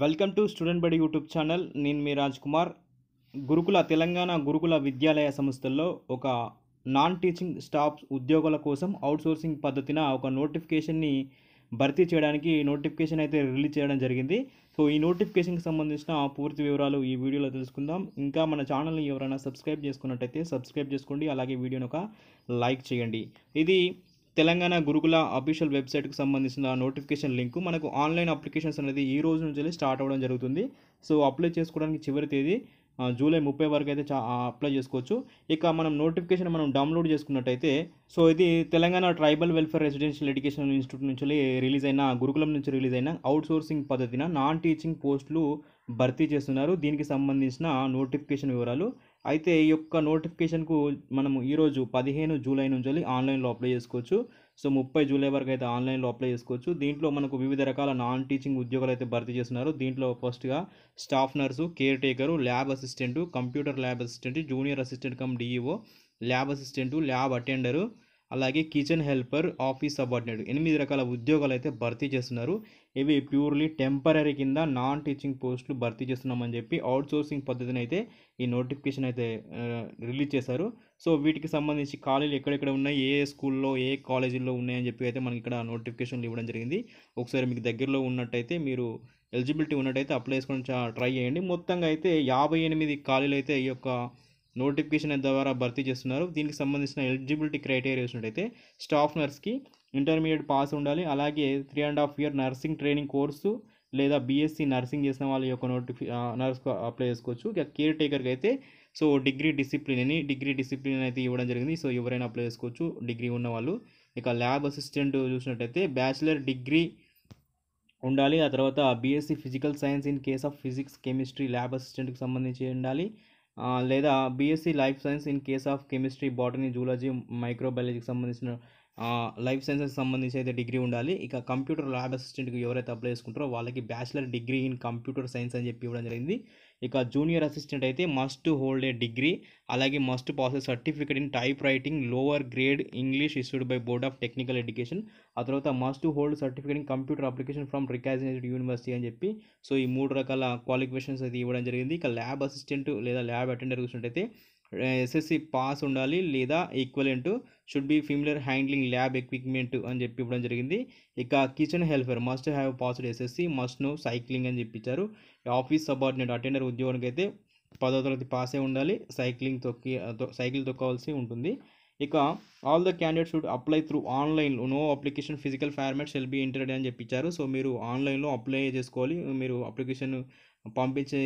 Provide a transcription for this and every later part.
Welcome to student Badi YouTube channel నేను మీ రాజ్ కుమార్ గురుకుల తెలంగాణ గురుకుల విద్యాలయ సంస్థల్లో ఒక నాన్ టీచింగ్ స్టాఫ్ ఉద్యోగుల కోసం అవుట్సోర్సింగ్ పద్ధతిన ఒక నోటిఫికేషన్ని భర్తీ చేయడానికి నోటిఫికేషన్ అయితే రిలీజ్ చేయడం జరిగింది సో ఈ నోటిఫికేషన్కి సంబంధించిన పూర్తి వివరాలు ఈ వీడియోలో తెలుసుకుందాం ఇంకా మన ఛానల్ని ఎవరైనా సబ్స్క్రైబ్ చేసుకున్నట్టయితే సబ్స్క్రైబ్ చేసుకోండి అలాగే వీడియోని ఒక లైక్ చేయండి ఇది తెలంగాణ గురుకుల అఫీషియల్ వెబ్సైట్కి సంబంధించిన నోటిఫికేషన్ లింక్ మనకు ఆన్లైన్ అప్లికేషన్స్ అనేది ఈ రోజు నుంచి స్టార్ట్ అవ్వడం జరుగుతుంది సో అప్లై చేసుకోవడానికి చివరి తేదీ జూలై ముప్పై వరకు అయితే అప్లై చేసుకోవచ్చు ఇక మనం నోటిఫికేషన్ మనం డౌన్లోడ్ చేసుకున్నట్టయితే సో ఇది Telangana tribal welfare residential education institute నుంచి రిలీజ్ అయిన గురుకులం నుంచి రిలీజ్ అయిన అవుట్ సోర్సింగ్ పద్ధతిన నాన్ టీచింగ్ పోస్టులు భర్తీ చేస్తున్నారు దీనికి సంబంధించిన నోటిఫికేషన్ వివరాలు అయితే ఈ యొక్క నోటిఫికేషన్కు మనము ఈరోజు పదిహేను జూలై నుంచి ఆన్లైన్లో అప్లై చేసుకోవచ్చు సో ముప్పై జూలై వరకు అయితే ఆన్లైన్లో అప్లై చేసుకోవచ్చు దీంట్లో మనకు వివిధ రకాల నాన్ టీచింగ్ ఉద్యోగాలు అయితే భర్తీ చేస్తున్నారు దీంట్లో ఫస్ట్గా staff nurse caretaker lab assistant computer lab assistant junior assistant cum DEO lab assistant lab attender అలాగే కిచెన్ హెల్పర్ ఆఫీస్ సబార్డినేట్ ఎనిమిది రకాల ఉద్యోగాలు అయితే భర్తీ చేస్తున్నారు ఇవి ప్యూర్లీ టెంపరీ కింద నాన్ టీచింగ్ పోస్టులు భర్తీ చేస్తున్నామని చెప్పి అవుట్సోర్సింగ్ పద్ధతిని అయితే ఈ నోటిఫికేషన్ అయితే రిలీజ్ చేశారు సో వీటికి సంబంధించి ఖాళీలు ఎక్కడెక్కడ ఉన్నాయి ఏ స్కూల్లో ఏ కాలేజీల్లో ఉన్నాయని చెప్పి అయితే మనకి ఇక్కడ నోటిఫికేషన్లు ఇవ్వడం జరిగింది ఒకసారి మీకు దగ్గరలో ఉన్నట్టయితే మీరు ఎలిజిబిలిటీ ఉన్నట్టయితే అప్లై చేసుకొని ట్రై చేయండి మొత్తంగా అయితే యాభై ఎనిమిది ఖాళీలు అయితే ఈ యొక్క నోటిఫికేషన్ ద్వారా భర్తీ చేస్తున్నారు దీనికి సంబంధించిన ఎలిజిబిలిటీ క్రైటీరియా చూసినట్టయితే స్టాఫ్ నర్స్కి ఇంటర్మీడియట్ పాస్ ఉండాలి అలాగే three and half year nursing training course లేదా బీఎస్సీ నర్సింగ్ చేసిన వాళ్ళ యొక్క నోటిఫి నర్స్ అప్లై చేసుకోవచ్చు ఇక కేర్ టేకర్కి అయితే సో డిగ్రీ డిసిప్లిన్ అని డిగ్రీ డిసిప్లిన్ అయితే ఇవ్వడం జరిగింది సో ఎవరైనా అప్లై చేసుకోవచ్చు డిగ్రీ ఉన్నవాళ్ళు ఇక ల్యాబ్ అసిస్టెంట్ చూసినట్టయితే బ్యాచిలర్ డిగ్రీ ఉండాలి ఆ తర్వాత BSc physical science in case of physics chemistry lab అసిస్టెంట్కి సంబంధించి ఉండాలి లేదా BSc life science in case of chemistry botany zoology మైక్రోబయాలజీకి సంబంధించిన లైఫ్ సైన్సెస్ సంబంధించి అయితే డిగ్రీ ఉండాలి ఇక కంప్యూటర్ ల్యాబ్ అసిస్టెంట్కి ఎవరైతే అప్లై చేసుకుంటారో వాళ్ళకి bachelor degree in computer science అని చెప్పి ఇవ్వడం జరిగింది ఇక జూనియర్ అసిస్టెంట్ అయితే మస్ట్ హోల్డ్ ఏ డిగ్రీ అలాగే must pass certificate in typewriting lower grade English issued by board of technical education ఆ తర్వాత must hold certificate in computer application from recognised university అని చెప్పి సో ఈ మూడు రకాల qualifications అయితే ఇవ్వడం జరిగింది ఇక ల్యాబ్ అసిస్టెంట్ లేదా ల్యాబ్ అటెండర్ చూసినట్టయితే ఎస్ఎస్సి పాస్ ఉండాలి లేదా equivalent should be familiar handling lab equipment అని చెప్పి ఇవ్వడం జరిగింది ఇక kitchen helper must have passed SSC must know cycling అని చెప్పించారు ఆఫీస్ సబార్డినేట్ అటెండర్ ఉద్యోగానికి అయితే పదో తరగతి పాసే ఉండాలి సైక్లింగ్ తొక్కి సైకిల్ తొక్కవలసి ఉంటుంది ఇక all the candidate should apply through online no application physical format shall be entered అని చెప్పించారు సో మీరు ఆన్లైన్లో అప్లై చేసుకోవాలి మీరు అప్లికేషన్ పంపించి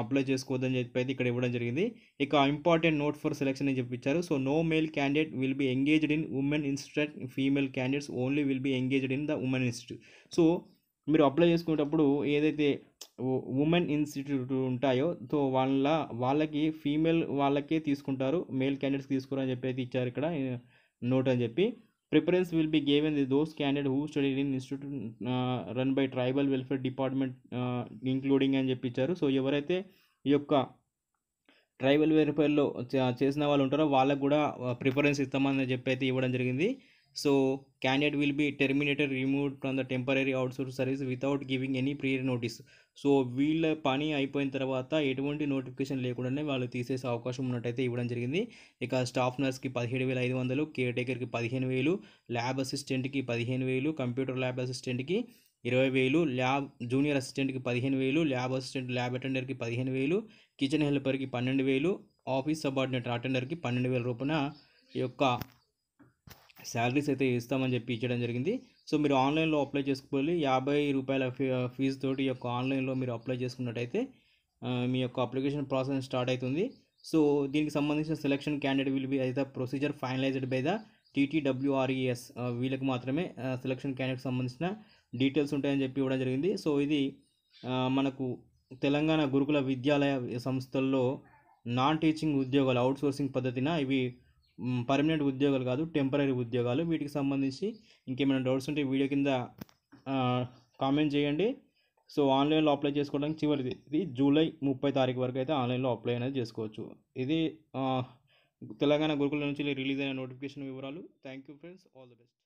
అప్లై చేసుకోవద్దని చెప్పి అయితే ఇక్కడ ఇవ్వడం జరిగింది ఇక ఇంపార్టెంట్ నోట్ ఫర్ సెలెక్షన్ అని చెప్పించారు so no male candidate will be engaged in women institute female candidates only will be engaged in the women institute so మీరు అప్లై చేసుకునేటప్పుడు ఏదైతే ఉమెన్ ఇన్స్టిట్యూట్ ఉంటాయో సో వాళ్ళ వాళ్ళకి ఫీమేల్ వాళ్ళకే తీసుకుంటారు మేల్ క్యాండిడేట్స్ తీసుకోరని చెప్పి అయితే ఇచ్చారు ఇక్కడ నోట్ అని చెప్పి Preference will be given to those candidates who studied in institute uh, run by tribal welfare department uh, including అని చెప్పిచ్చారు సో ఎవరైతే ఈ యొక్క ట్రైబల్ వెల్ఫేర్లో చేసిన వాళ్ళు ఉంటారో వాళ్ళకు కూడా ప్రిఫరెన్స్ ఇస్తామని చెప్పి అయితే ఇవ్వడం జరిగింది So candidate will be terminated, removed from the temporary outsource service without giving any prior notice. So వీళ్ళ పని అయిపోయిన తర్వాత ఎటువంటి నోటిఫికేషన్ లేకుండానే వాళ్ళు తీసేసే అవకాశం ఉన్నట్టయితే ఇవ్వడం జరిగింది ఇక స్టాఫ్ నర్స్కి పదిహేడు వేల ఐదు వందలు కేర్ టేకర్కి పదిహేను వేలు ల్యాబ్ అసిస్టెంట్కి పదిహేను వేలు కంప్యూటర్ ల్యాబ్ అసిస్టెంట్కి ఇరవై వేలు ల్యాబ్ జూనియర్ అసిస్టెంట్కి పదిహేను వేలు ల్యాబ్ అసిస్టెంట్ ల్యాబ్ అటెండర్కి పదిహేను వేలు కిచెన్ హెల్పర్కి పన్నెండు వేలు ఆఫీస్ సబార్డినేటర్ అటెండర్కి పన్నెండు వేల రూపాయన యొక్క శాలరీస్ అయితే ఇస్తామని చెప్పి ఇచ్చడం జరిగింది సో మీరు ఆన్లైన్లో అప్లై చేసుకోవాలి యాభై రూపాయల ఫీజు తోటి యొక్క ఆన్లైన్లో మీరు అప్లై చేసుకున్నట్టయితే మీ యొక్క అప్లికేషన్ ప్రాసెస్ స్టార్ట్ అవుతుంది సో దీనికి సంబంధించిన సెలక్షన్ క్యాండిడేట్ విల్ బి అయితే procedure finalised by the TTWRES వీళ్ళకి మాత్రమే సెలక్షన్ క్యాండిడేట్ సంబంధించిన డీటెయిల్స్ ఉంటాయని చెప్పి ఇవ్వడం జరిగింది సో ఇది మనకు తెలంగాణ గురుకుల విద్యాలయ సంస్థల్లో నాన్ టీచింగ్ ఉద్యోగాలు అవుట్సోర్సింగ్ పద్ధతిన ఇవి పర్మనెంట్ ఉద్యోగాలు కాదు టెంపరీ ఉద్యోగాలు వీటికి సంబంధించి ఇంకేమైనా డౌట్స్ ఉంటే వీడియో కింద కామెంట్ చేయండి సో ఆన్లైన్లో అప్లై చేసుకోవడానికి చివరిది ఇది జూలై ముప్పై తారీఖు వరకు అయితే ఆన్లైన్లో అప్లై అనేది చేసుకోవచ్చు ఇది తెలంగాణ గురుకుల నుంచి రిలీజ్ అయిన నోటిఫికేషన్ వివరాలు thank you friends all the best